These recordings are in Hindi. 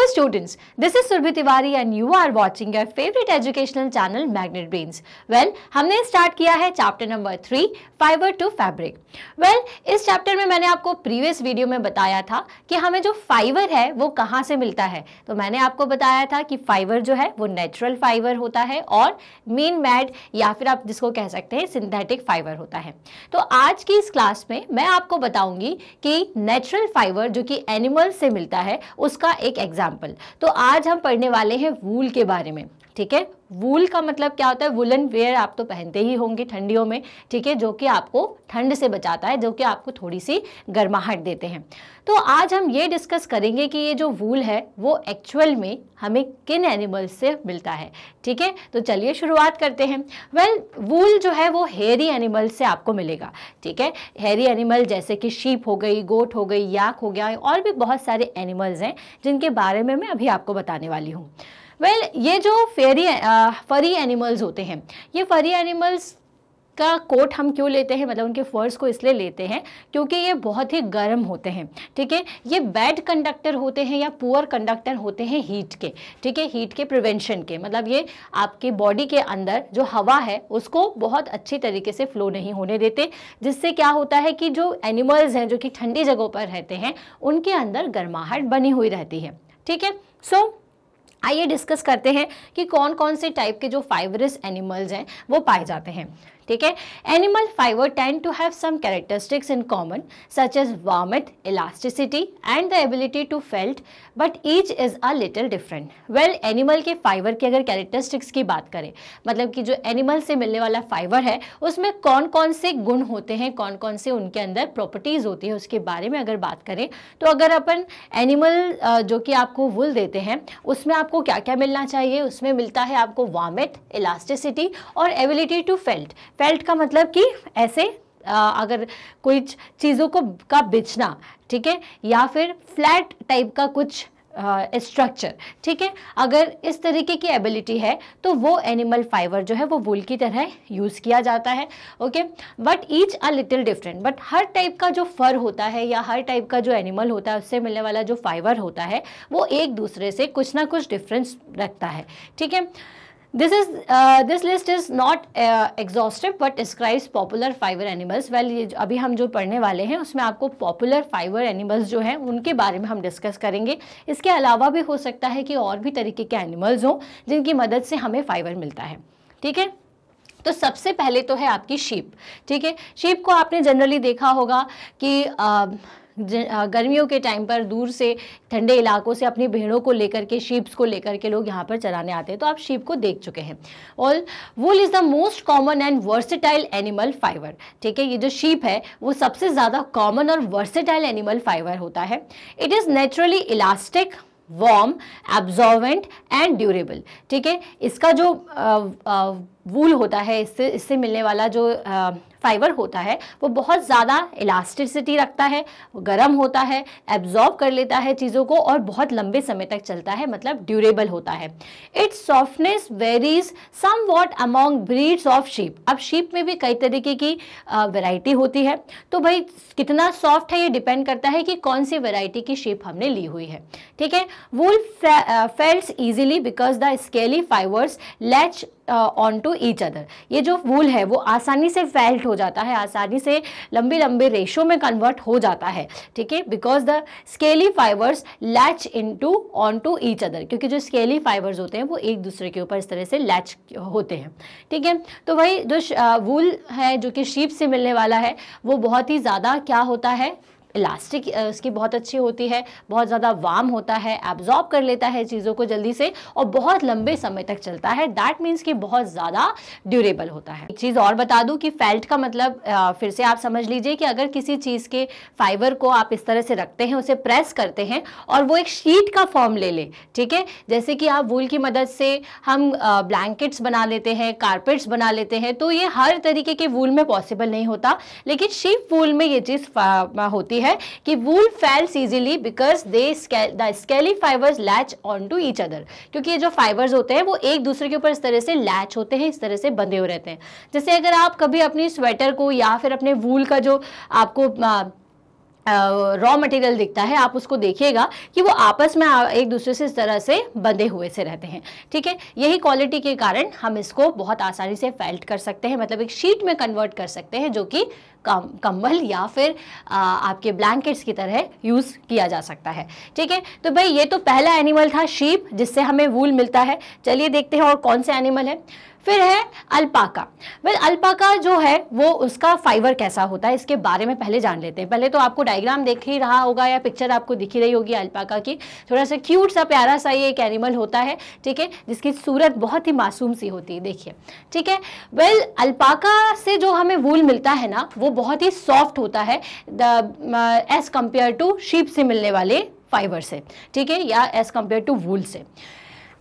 Hello students, this is Surbhi Tiwari and you are watching your favorite educational channel Magnet Brains. Well, हमने स्टार्ट किया है chapter number three fibre to fabric well इस चैप्टर में मैंने आपको प्रीवियस वीडियो में बताया था कि हमें जो फाइबर है वो कहाँ से मिलता है तो मैंने आपको बताया था कि फाइबर जो है वो नेचुरल फाइबर होता है और मेन मैड या फिर आप जिसको कह सकते हैं सिंथेटिक फाइबर होता है तो आज की इस क्लास में मैं आपको बताऊंगी कि नेचुरल फाइबर जो कि एनिमल से मिलता है उसका एक एग्जाम एग्जाम्पल तो आज हम पढ़ने वाले हैं वूल के बारे में ठीक है वूल का मतलब क्या होता है वुलन वेयर आप तो पहनते ही होंगे ठंडियों में ठीक है जो कि आपको ठंड से बचाता है जो कि आपको थोड़ी सी गर्माहट देते हैं तो आज हम ये डिस्कस करेंगे कि ये जो वूल है वो एक्चुअल में हमें किन एनिमल्स से मिलता है ठीक है तो चलिए शुरुआत करते हैं वेल well, वूल जो है वो हेरी एनिमल से आपको मिलेगा ठीक है हेरी एनिमल जैसे कि शीप हो गई गोट हो गई याक हो गया और भी बहुत सारे एनिमल्स हैं जिनके बारे में मैं अभी आपको बताने वाली हूँ वेल well, ये जो फेरी फरी एनिमल्स होते हैं ये फरी एनिमल्स का कोट हम क्यों लेते हैं मतलब उनके फर्स को इसलिए लेते हैं क्योंकि ये बहुत ही गर्म होते हैं ठीक है ये बैड कंडक्टर होते हैं या पुअर कंडक्टर होते हैं हीट के ठीक है हीट के प्रिवेंशन के मतलब ये आपके बॉडी के अंदर जो हवा है उसको बहुत अच्छी तरीके से फ्लो नहीं होने देते जिससे क्या होता है कि जो एनिमल्स हैं जो कि ठंडी जगहों पर रहते हैं उनके अंदर गर्माहट बनी हुई रहती है ठीक है सो so, आइए डिस्कस करते हैं कि कौन कौन से टाइप के जो फाइवरस एनिमल्स हैं वो पाए जाते हैं ठीक है animal fibre tend to have some characteristics in common such as warmth elasticity and the ability to felt but each is a little different well animal के फाइबर की अगर कैरेक्टरिस्टिक्स की बात करें मतलब कि जो एनिमल से मिलने वाला फाइबर है उसमें कौन कौन से गुण होते हैं कौन कौन से उनके अंदर प्रॉपर्टीज़ होती है उसके बारे में अगर बात करें तो अगर अपन एनिमल जो कि आपको वुल देते हैं उसमें आपको क्या क्या मिलना चाहिए उसमें मिलता है आपको वामिट इलास्टिसिटी और एबिलिटी टू फेल्ट फेल्ट का मतलब कि ऐसे अगर कोई चीज़ों को का बेचना ठीक है या फिर फ्लैट टाइप का कुछ स्ट्रक्चर ठीक है अगर इस तरीके की एबिलिटी है तो वो एनिमल फाइबर जो है वो वूल की तरह यूज़ किया जाता है okay but each a little different but हर टाइप का जो फर होता है या हर टाइप का जो एनिमल होता है उससे मिलने वाला जो फाइबर होता है वो एक दूसरे से कुछ ना कुछ डिफरेंस रखता है ठीक है This is uh, this list is not uh, exhaustive but describes popular fiber animals. Well ये अभी हम जो पढ़ने वाले हैं उसमें आपको popular फाइवर animals जो हैं उनके बारे में हम डिस्कस करेंगे इसके अलावा भी हो सकता है कि और भी तरीके के एनिमल्स हों जिनकी मदद से हमें फाइबर मिलता है ठीक है तो सबसे पहले तो है आपकी शीप ठीक है शीप को आपने जनरली देखा होगा कि आ, uh, गर्मियों के टाइम पर दूर से ठंडे इलाकों से अपनी भेड़ों को लेकर के शीप्स को लेकर के लोग यहाँ पर चराने आते हैं तो आप शीप को देख चुके हैं और wool is the most common and versatile animal fibre ठीक है ये जो शीप है वो सबसे ज़्यादा कॉमन और वर्सेटाइल एनिमल फाइबर होता है it is naturally elastic warm absorbent and durable ठीक है इसका जो आ, आ, वूल होता है इससे इससे मिलने वाला जो फाइबर होता है वो बहुत ज़्यादा इलास्टिसिटी रखता है गर्म होता है एब्जॉर्ब कर लेता है चीज़ों को और बहुत लंबे समय तक चलता है मतलब ड्यूरेबल होता है its softness varies somewhat among breeds of sheep अब शीप में भी कई तरीके की वेराइटी होती है तो भाई कितना सॉफ्ट है ये डिपेंड करता है कि कौन सी वेराइटी की शीप हमने ली हुई है ठीक है wool felts easily because the scaly fibres latch on to each other ये जो वूल है वो आसानी से फेल्ट हो जाता है आसानी से लंबे लंबे रेशो में कन्वर्ट हो जाता है ठीक है because the scaly fibres latch in to on to each other क्योंकि जो स्केली फाइबर्स होते हैं वो एक दूसरे के ऊपर इस तरह से लैच होते हैं ठीक है तो वही जो वूल है जो कि शीप से मिलने वाला है वो बहुत ही ज़्यादा क्या होता है इलास्टिक uh, उसकी बहुत अच्छी होती है बहुत ज़्यादा वार्म होता है एब्जॉर्ब कर लेता है चीज़ों को जल्दी से और बहुत लंबे समय तक चलता है दैट मीन्स कि बहुत ज़्यादा ड्यूरेबल होता है एक चीज़ और बता दूँ कि फेल्ट का मतलब uh, फिर से आप समझ लीजिए कि अगर किसी चीज़ के फाइबर को आप इस तरह से रखते हैं उसे प्रेस करते हैं और वो एक शीट का फॉर्म ले लें ठीक है जैसे कि आप वूल की मदद से हम ब्लैंकेट्स uh, बना लेते हैं कारपेट्स बना लेते हैं तो ये हर तरीके के वूल में पॉसिबल नहीं होता लेकिन शीप वूल में ये चीज़ होती होती है कि wool felts easily because they the scaly fibres latch on to each other क्योंकि ये जो फाइबर्स होते हैं वो एक दूसरे के ऊपर इस तरह से लैच होते हैं इस तरह से बंधे हुए रहते हैं जैसे अगर आप कभी अपनी स्वेटर को या फिर अपने वूल का जो आपको रॉ मटेरियल दिखता है आप उसको देखिएगा कि वो आपस में एक दूसरे से इस तरह से बंधे हुए से रहते हैं ठीक है यही क्वालिटी के कारण हम इसको बहुत आसानी से फेल्ट कर सकते हैं मतलब एक शीट में कन्वर्ट कर सकते हैं जो कि कम कम्बल या फिर आ, आपके ब्लैंकेट्स की तरह यूज़ किया जा सकता है ठीक है तो भाई ये तो पहला एनिमल था शीप जिससे हमें वूल मिलता है चलिए देखते हैं और कौन से एनिमल है फिर है अल्पाका वेल अल्पाका जो है वो उसका फाइबर कैसा होता है इसके बारे में पहले जान लेते हैं पहले तो आपको डायग्राम देख ही रहा होगा या पिक्चर आपको दिख ही रही होगी अल्पाका की थोड़ा सा क्यूट सा प्यारा सा ये एक एनिमल होता है ठीक है जिसकी सूरत बहुत ही मासूम सी होती है देखिए ठीक है वेल अल्पाका से जो हमें वूल मिलता है ना वो बहुत ही सॉफ्ट होता है एज़ कम्पेयर टू शीप से मिलने वाले फाइबर से ठीक है या एज़ कम्पेयर टू वूल से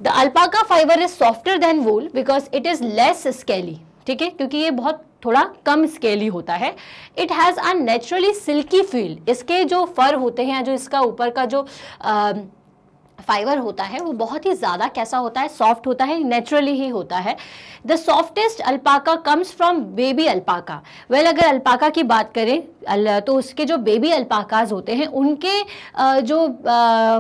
the alpaca fibre is softer than wool because it is less scaly ठीक है क्योंकि ये बहुत थोड़ा कम स्केली होता है it has a naturally silky feel इसके जो फर होते हैं जो इसका ऊपर का जो आ, फाइबर होता है वो बहुत ही ज़्यादा कैसा होता है सॉफ्ट होता है नेचुरली ही होता है the softest alpaca comes from baby alpaca well अगर अल्पाका की बात करें तो उसके जो बेबी अल्पाकाज होते हैं उनके जो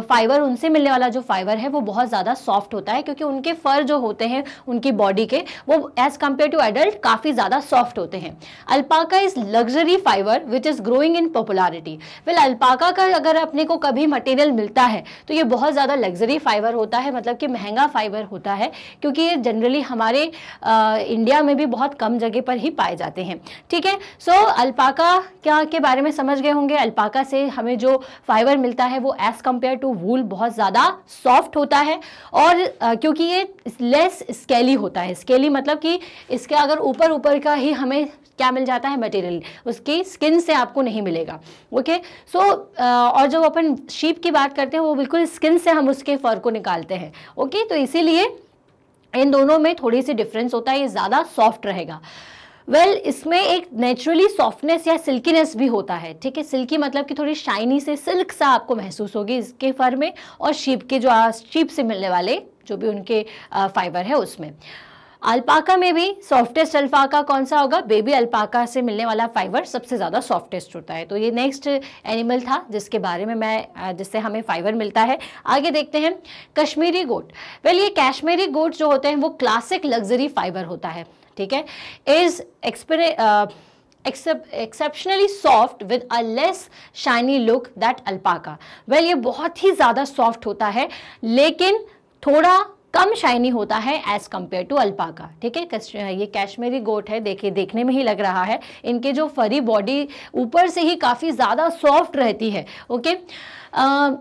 फाइबर उनसे मिलने वाला जो फाइबर है वो बहुत ज़्यादा सॉफ्ट होता है क्योंकि उनके फर जो होते हैं उनकी बॉडी के वो एज़ कम्पेयर टू एडल्ट काफ़ी ज़्यादा सॉफ्ट होते हैं alpaca is luxury fibre which is growing in popularity well alpaca का अगर अपने को कभी मटेरियल मिलता है तो ये बहुत ज़्यादा लग्जरी फाइबर होता है मतलब कि महंगा फाइबर होता है क्योंकि ये जनरली हमारे आ, इंडिया में भी बहुत कम जगह पर ही पाए जाते हैं ठीक है सो so, अल्पाका क्या के बारे में समझ गए होंगे अल्पाका से हमें जो फाइबर मिलता है वो एज़ कम्पेयर टू वूल बहुत ज़्यादा सॉफ्ट होता है और आ, क्योंकि ये लेस स्केली होता है स्केली मतलब कि इसके अगर ऊपर ऊपर का ही हमें क्या मिल जाता है मटेरियल उसकी स्किन से आपको नहीं मिलेगा ओके okay? सो so, और जब अपन शीप की बात करते हैं वो बिल्कुल स्किन से हम उसके फर को निकालते हैं ओके okay? तो इसीलिए इन दोनों में थोड़ी सी डिफरेंस होता है ये ज़्यादा सॉफ्ट रहेगा वेल well, इसमें एक नेचुरली सॉफ्टनेस या सिल्कीनेस भी होता है ठीक है सिल्की मतलब कि थोड़ी शाइनी से सिल्क सा आपको महसूस होगी इसके फर में और शीप के जो शीप से मिलने वाले जो भी उनके फाइबर है उसमें अल्पाका में भी सॉफ्टेस्ट अल्पाका कौन सा होगा बेबी अल्पाका से मिलने वाला फाइबर सबसे ज़्यादा सॉफ्टेस्ट होता है तो ये नेक्स्ट एनिमल था जिसके बारे में मैं जिससे हमें फाइबर मिलता है आगे देखते हैं कश्मीरी गोट वेल ये कश्मीरी गोट जो होते हैं वो क्लासिक लग्जरी फाइबर होता है ठीक है इज एक्सपीरे exceptionally soft with a less shiny look that alpaca well ये बहुत ही ज़्यादा सॉफ्ट होता है लेकिन थोड़ा कम शाइनी होता है एज कम्पेयर टू अल्पाका ठीक है ये कैश्मीरी गोट है देखिए देखने में ही लग रहा है इनके जो फरी बॉडी ऊपर से ही काफ़ी ज़्यादा सॉफ्ट रहती है okay okay? uh,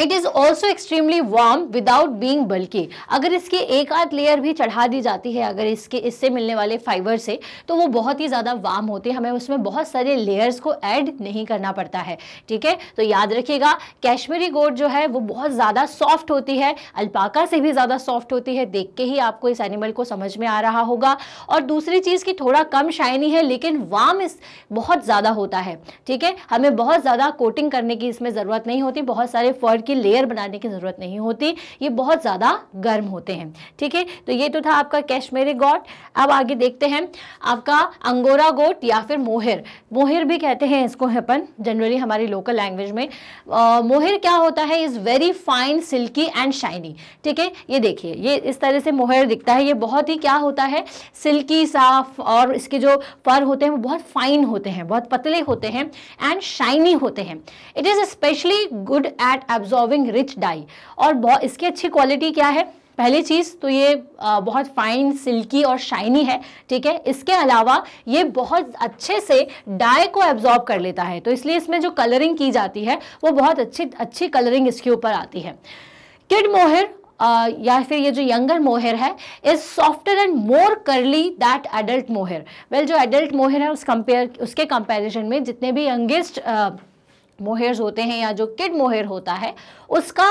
it is also extremely warm without being बल्कि अगर इसकी एक आध लेयर भी चढ़ा दी जाती है अगर इसके इससे मिलने वाले फाइबर से तो वो बहुत ही ज़्यादा वार्म होती है हमें उसमें बहुत सारे लेयर्स को ऐड नहीं करना पड़ता है ठीक है तो याद रखिएगा कैश्मीरी गोट जो है वो बहुत ज़्यादा सॉफ्ट होती है अल्पाका से भी ज़्यादा सॉफ्ट होती है देख के ही आपको इस एनिमल को समझ में आ रहा होगा और दूसरी चीज़ की थोड़ा कम शाइनी है लेकिन वार्म इस बहुत ज़्यादा होता है ठीक है हमें बहुत ज़्यादा कोटिंग करने की इसमें ज़रूरत नहीं होती बहुत सारे फर्ड की लेयर बनाने की ज़रूरत नहीं होती ये बहुत ज़्यादा गर्म होते हैं ठीक है तो ये तो था आपका कैश्मीरी गोट अब आगे देखते हैं आपका अंगोरा गोट या फिर मोहर मोहर भी कहते हैं इसको अपन जनरली हमारी लोकल लैंग्वेज में आ, मोहर क्या होता है is very fine silky and shiny ठीक है ये देखिए ये इस तरह से मोहर दिखता है ये बहुत ही क्या होता है सिल्की साफ और इसके जो फर होते हैं वो बहुत फाइन होते हैं बहुत पतले होते हैं एंड शाइनी होते हैं it is especially good at absorb dissolving rich dye और इसकी अच्छी क्वालिटी क्या है पहली चीज़ तो ये बहुत फाइन सिल्की और शाइनी है ठीक है इसके अलावा ये बहुत अच्छे से डाई को एब्जॉर्ब कर लेता है तो इसलिए इसमें जो कलरिंग की जाती है वो बहुत अच्छी अच्छी कलरिंग इसके ऊपर आती है किड मोहर Uh, या फिर ये जो यंगर मोहर है is softer and more curly that adult mohair well जो एडल्ट मोहर है उस कंपेयर उसके कंपेरिजन में जितने भी यंगेस्ट uh, मोहेयर्स होते हैं या जो किड मोहेयर होता है उसका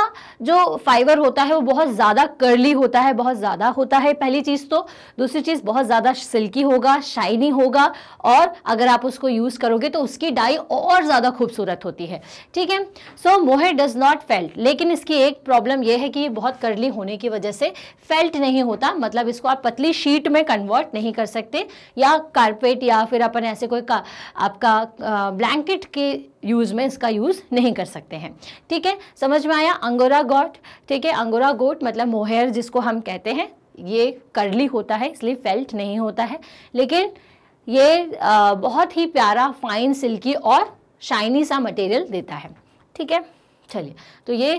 जो फाइबर होता है वो बहुत ज़्यादा कर्ली होता है बहुत ज़्यादा होता है पहली चीज़ तो दूसरी चीज़ बहुत ज़्यादा सिल्की होगा शाइनी होगा और अगर आप उसको यूज़ करोगे तो उसकी डाई और ज़्यादा खूबसूरत होती है ठीक है so mohair does not felt लेकिन इसकी एक प्रॉब्लम यह है कि ये बहुत कर्ली होने की वजह से फेल्ट नहीं होता मतलब इसको आप पतली शीट में कन्वर्ट नहीं कर सकते या कारपेट या फिर अपन ऐसे कोई का, आपका ब्लैंकेट के यूज़ में इसका यूज़ नहीं कर सकते हैं ठीक है समझ में आया अंगोरा गोट ठीक है अंगोरा गोट मतलब मोहेर जिसको हम कहते हैं ये कर्ली होता है इसलिए फेल्ट नहीं होता है लेकिन ये आ, बहुत ही प्यारा फाइन सिल्की और शाइनी सा मटेरियल देता है ठीक है चलिए तो ये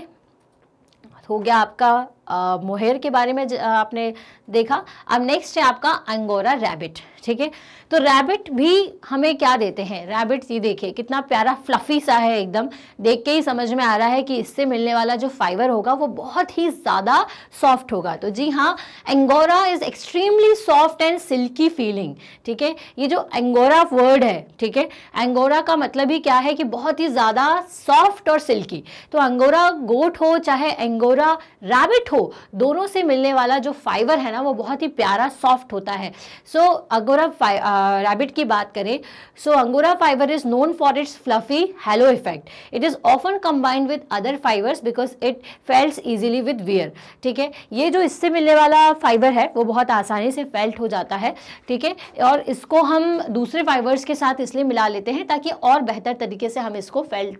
हो गया आपका मोहेर के बारे में आपने देखा अब नेक्स्ट है आपका अंगोरा रैबिट ठीक है तो रैबिट भी हमें क्या देते हैं रैबिट ये देखिए कितना प्यारा फ्लफ़ी सा है एकदम देख के ही समझ में आ रहा है कि इससे मिलने वाला जो फाइबर होगा वो बहुत ही ज़्यादा सॉफ्ट होगा तो जी हाँ angora is extremely soft and silky feeling ठीक है ये जो एंगोरा वर्ड है ठीक है एंगोरा का मतलब ही क्या है कि बहुत ही ज़्यादा सॉफ्ट और सिल्की तो अंगोरा गोट हो चाहे एंगोरा रैबिट हो दोनों से मिलने वाला जो फाइबर है ना वो बहुत ही प्यारा सॉफ्ट होता है सो अंगोरा रैबिट की बात करें so angora fibre is known for its fluffy halo effect it is often combined with other fibres because it felt easily with wear ठीक है ये जो इससे मिलने वाला फाइबर है वो बहुत आसानी से फेल्ट हो जाता है ठीक है और इसको हम दूसरे फाइबर्स के साथ इसलिए मिला लेते हैं ताकि और बेहतर तरीके से हम इसको फेल्ट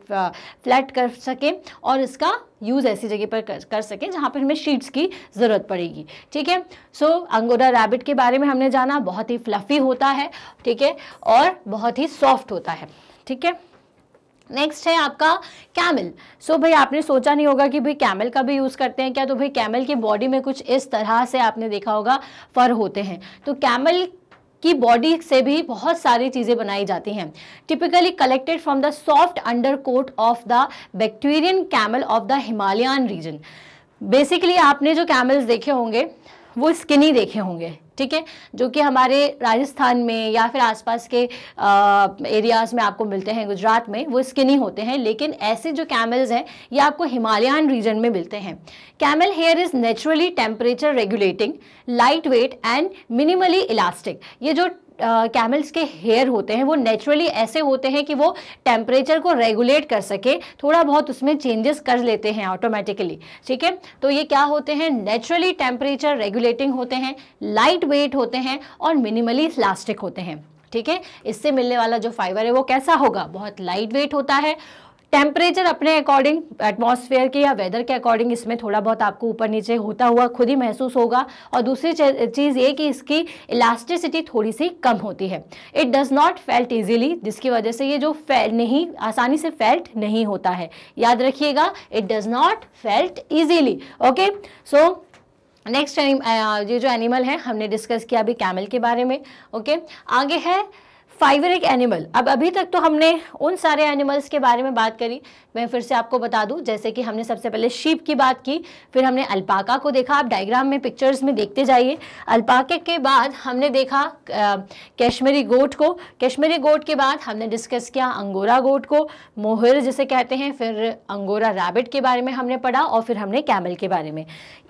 फ्लैट uh, कर सकें और इसका यूज़ ऐसी जगह पर कर, कर सकें जहाँ पर हमें शीट्स की ज़रूरत पड़ेगी ठीक है सो अंगोरा रैबिट के बारे में हमने जाना बहुत ही फ्लफ़ी होता है ठीक है और बहुत ही सॉफ्ट होता है ठीक है नेक्स्ट है आपका कैमल सो so, भाई आपने सोचा नहीं होगा कि भाई कैमल का भी यूज़ करते हैं क्या तो भाई कैमल की बॉडी में कुछ इस तरह से आपने देखा होगा फर होते हैं तो कैमल की बॉडी से भी बहुत सारी चीज़ें बनाई जाती हैं typically collected from the soft undercoat of the Bactrian camel of the Himalayan region basically आपने जो कैमल्स देखे होंगे वो स्किनी देखे होंगे ठीक है जो कि हमारे राजस्थान में या फिर आसपास के एरियाज़ में आपको मिलते हैं गुजरात में वो स्किनी होते हैं लेकिन ऐसे जो कैमल्स हैं ये आपको हिमालयन रीजन में मिलते हैं camel hair is naturally temperature regulating lightweight and minimally elastic ये जो कैमल्स के हेयर होते हैं वो नेचुरली ऐसे होते हैं कि वो टेम्परेचर को रेगुलेट कर सके थोड़ा बहुत उसमें चेंजेस कर लेते हैं ऑटोमेटिकली ठीक है तो ये क्या होते हैं नेचुरली टेम्परेचर रेगुलेटिंग होते हैं लाइट वेट होते हैं और मिनिमली प्लास्टिक होते हैं ठीक है इससे मिलने वाला जो फाइबर है वो कैसा होगा बहुत लाइट वेट होता है टेम्परेचर अपने अकॉर्डिंग एटमॉस्फेयर के या वेदर के अकॉर्डिंग इसमें थोड़ा बहुत आपको ऊपर नीचे होता हुआ खुद ही महसूस होगा और दूसरी चीज़ ये कि इसकी इलास्टिसिटी थोड़ी सी कम होती है it does not felt easily जिसकी वजह से ये जो फेल नहीं आसानी से फेल्ट नहीं होता है याद रखिएगा it does not felt easily okay so next ये जो एनिमल है हमने डिस्कस किया अभी कैमल के बारे में ओके okay? आगे है एक एनिमल अब अभी तक तो हमने उन सारे एनिमल्स के बारे में बात करी मैं फिर से आपको बता दूं जैसे कि हमने सबसे पहले शीप की बात की फिर हमने अल्पाका को देखा आप डायग्राम में पिक्चर्स में देखते जाइए अल्पाके के बाद हमने देखा कश्मीरी गोट को कश्मीरी गोट के बाद हमने डिस्कस किया अंगोरा गोट को मोहर जिसे कहते हैं फिर अंगोरा रैबिट के बारे में हमने पढ़ा और फिर हमने कैमल के बारे में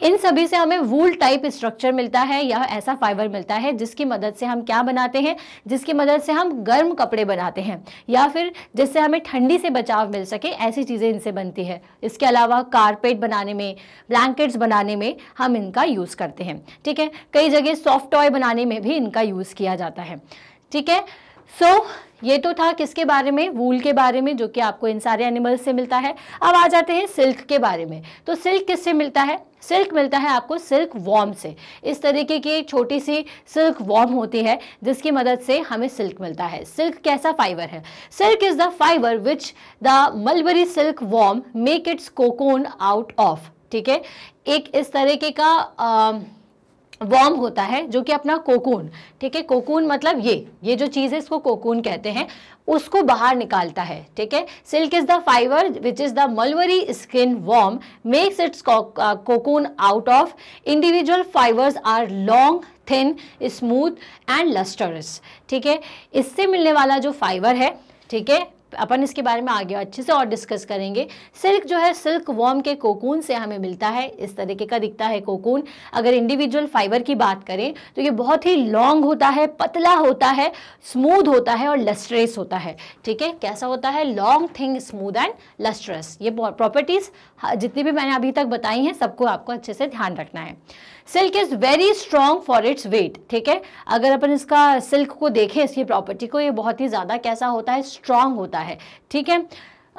इन सभी से हमें वूल टाइप स्ट्रक्चर मिलता है या ऐसा फाइबर मिलता है जिसकी मदद से हम क्या बनाते हैं जिसकी मदद से हम हम गर्म कपड़े बनाते हैं या फिर जिससे हमें ठंडी से बचाव मिल सके ऐसी चीज़ें इनसे बनती है इसके अलावा कारपेट बनाने में ब्लैंकेट्स बनाने में हम इनका यूज़ करते हैं ठीक है कई जगह सॉफ्ट टॉय बनाने में भी इनका यूज़ किया जाता है ठीक है सो so, ये तो था किसके बारे में वूल के बारे में जो कि आपको इन सारे एनिमल्स से मिलता है अब आ जाते हैं सिल्क के बारे में तो सिल्क किससे मिलता है सिल्क मिलता है आपको सिल्क वॉर्म से इस तरीके की एक छोटी सी सिल्क वॉर्म होती है जिसकी मदद से हमें सिल्क मिलता है सिल्क कैसा फाइबर है silk is the fibre which the mulberry silkworm make its cocoon out of ठीक है एक इस तरीके का आ, वॉर्म होता है जो कि अपना कोकून ठीक है कोकून मतलब ये ये जो चीज़ है इसको कोकून कहते हैं उसको बाहर निकालता है ठीक है silk is the fibre which is the mulberry silkworm makes its cocoon out of individual fibres are long thin smooth and lustrous ठीक है इससे मिलने वाला जो फाइबर है ठीक है अपन इसके बारे में आगे अच्छे से और डिस्कस करेंगे सिल्क जो है सिल्क वॉर्म के कोकून से हमें मिलता है इस तरीके का दिखता है कोकून अगर इंडिविजुअल फाइबर की बात करें तो ये बहुत ही लॉन्ग होता है पतला होता है स्मूद होता है और लस्ट्रेस होता है ठीक है कैसा होता है long thin smooth and lustrous ये प्रॉपर्टीज़ हाँ, जितनी भी मैंने अभी तक बताई हैं सबको आपको अच्छे से ध्यान रखना है silk is very strong for its weight ठीक है अगर अपन इसका सिल्क को देखें इसकी प्रॉपर्टी को ये बहुत ही ज़्यादा कैसा होता है स्ट्रॉन्ग होता है होता है ठीक है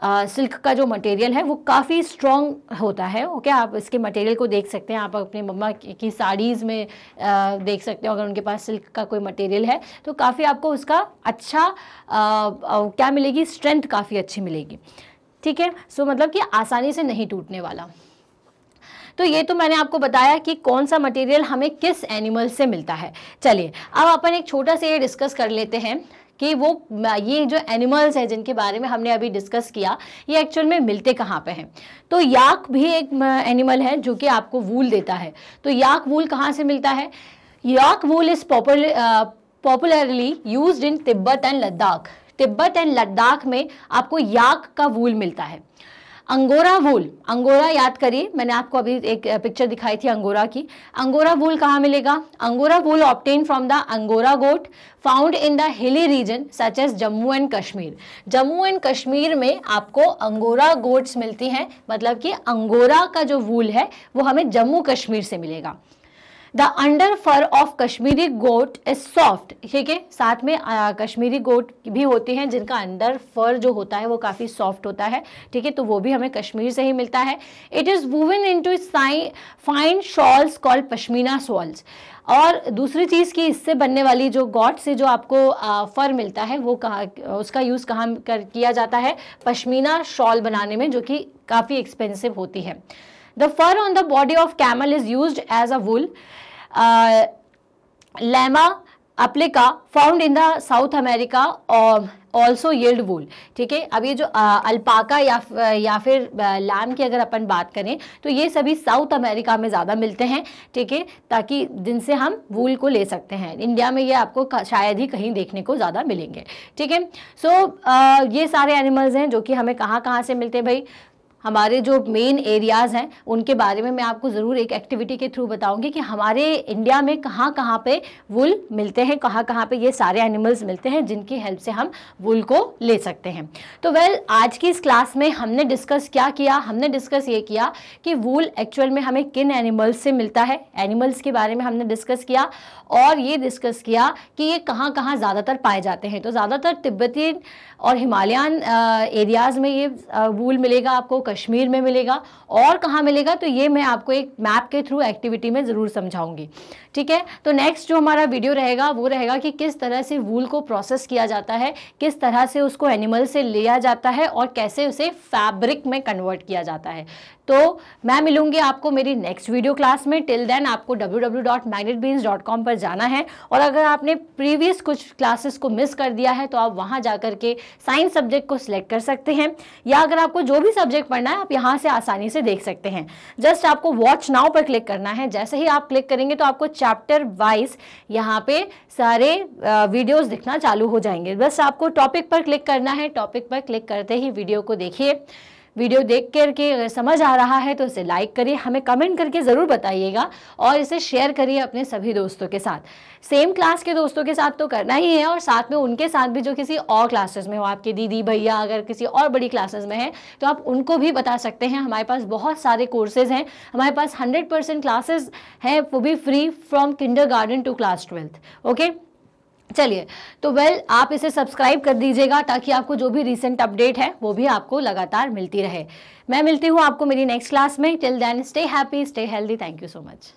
आ, सिल्क का जो मटेरियल है वो काफ़ी स्ट्रॉन्ग होता है ओके आप इसके मटेरियल को देख सकते हैं आप अपने मम्मा की साड़ीज़ में आ, देख सकते हैं अगर उनके पास सिल्क का कोई मटेरियल है तो काफ़ी आपको उसका अच्छा आ, क्या मिलेगी स्ट्रेंथ काफ़ी अच्छी मिलेगी ठीक है सो मतलब कि आसानी से नहीं टूटने वाला तो ये तो मैंने आपको बताया कि कौन सा मटेरियल हमें किस एनिमल से मिलता है चलिए अब अपन एक छोटा सा ये डिस्कस कर लेते हैं कि वो ये जो एनिमल्स हैं जिनके बारे में हमने अभी डिस्कस किया ये एक्चुअल में मिलते कहाँ पे हैं तो याक भी एक एनिमल है जो कि आपको वूल देता है तो याक वूल कहाँ से मिलता है yak wool is popularly use in Tibet and Ladakh Tibet and Ladakh में आपको याक का वूल मिलता है अंगोरा वूल अंगोरा याद करिए मैंने आपको अभी एक पिक्चर दिखाई थी अंगोरा की अंगोरा वूल कहाँ मिलेगा angora wool obtain from the angora goat found in the hilly region such as Jammu and Kashmir Jammu and Kashmir में आपको अंगोरा गोट्स मिलती हैं मतलब कि अंगोरा का जो वूल है वो हमें जम्मू कश्मीर से मिलेगा the underfur of Kashmiri goat is soft ठीक है साथ में आ, कश्मीरी गोट भी होती हैं जिनका अंडर फर जो होता है वो काफ़ी सॉफ्ट होता है ठीक है तो वो भी हमें कश्मीर से ही मिलता है it is woven into fine shawls called pashmina shawls और दूसरी चीज़ की इससे बनने वाली जो गॉट से जो आपको आ, फर मिलता है वो कहाँ उसका यूज़ कहाँ कर किया जाता है पश्मीना शॉल बनाने में जो कि काफ़ी एक्सपेंसिव होती है The fur on the body of camel is used as a wool. Uh, lama अप्लिका found in the South America और ऑल्सो येल्ड वूल ठीक है अब ये जो आ, uh, अल्पाका या uh, या फिर लैम uh, की अगर अपन बात करें तो ये सभी साउथ अमेरिका में ज़्यादा मिलते हैं ठीक है ताकि जिनसे हम वूल को ले सकते हैं इंडिया में ये आपको शायद ही कहीं देखने को ज़्यादा मिलेंगे ठीक है सो ये सारे एनिमल्स हैं जो कि हमें कहाँ कहाँ से मिलते हैं भाई हमारे जो मेन एरियाज़ हैं उनके बारे में मैं आपको ज़रूर एक एक्टिविटी के थ्रू बताऊंगी कि हमारे इंडिया में कहाँ कहाँ पे वुल मिलते हैं कहाँ कहाँ पे ये सारे एनिमल्स मिलते हैं जिनकी हेल्प से हम वुल को ले सकते हैं तो वेल आज की इस क्लास में हमने डिस्कस क्या किया हमने डिस्कस ये किया कि वुल एक्चुअल में हमें किन एनिमल्स से मिलता है एनिमल्स के बारे में हमने डिस्कस किया और ये डिस्कस किया कि ये कहाँ कहाँ ज़्यादातर पाए जाते हैं तो ज़्यादातर तिब्बती और हिमालयन एरियाज़ में ये वूल मिलेगा आपको कश्मीर में मिलेगा और कहाँ मिलेगा तो ये मैं आपको एक मैप के थ्रू एक्टिविटी में ज़रूर समझाऊंगी ठीक है तो नेक्स्ट जो हमारा वीडियो रहेगा वो रहेगा कि किस तरह से वूल को प्रोसेस किया जाता है किस तरह से उसको एनिमल से लिया जाता है और कैसे उसे फैब्रिक में कन्वर्ट किया जाता है तो मैं मिलूंगी आपको मेरी नेक्स्ट वीडियो क्लास में टिल देन आपको www.magnetbeans.com पर जाना है और अगर आपने प्रीवियस कुछ क्लासेस को मिस कर दिया है तो आप वहाँ जा कर के साइंस सब्जेक्ट को सिलेक्ट कर सकते हैं या अगर आपको जो भी सब्जेक्ट पढ़ना है आप यहाँ से आसानी से देख सकते हैं जस्ट आपको वॉच नाउ पर क्लिक करना है जैसे ही आप क्लिक करेंगे तो आपको चैप्टर वाइज यहाँ पे सारे वीडियोज़ दिखना चालू हो जाएंगे बस आपको टॉपिक पर क्लिक करना है टॉपिक पर क्लिक करते ही वीडियो को देखिए वीडियो देख करके अगर समझ आ रहा है तो इसे लाइक करिए हमें कमेंट करके ज़रूर बताइएगा और इसे शेयर करिए अपने सभी दोस्तों के साथ सेम क्लास के दोस्तों के साथ तो करना ही है और साथ में उनके साथ भी जो किसी और क्लासेस में हो आपके दीदी भैया अगर किसी और बड़ी क्लासेस में है तो आप उनको भी बता सकते हैं हमारे पास बहुत सारे कोर्सेज हैं हमारे पास हंड्रेड क्लासेज हैं वो भी free from kinder to class twelfth okay चलिए तो वेल आप इसे सब्सक्राइब कर दीजिएगा ताकि आपको जो भी रिसेंट अपडेट है वो भी आपको लगातार मिलती रहे मैं मिलती हूँ आपको मेरी नेक्स्ट क्लास में till then stay happy stay healthy thank you so much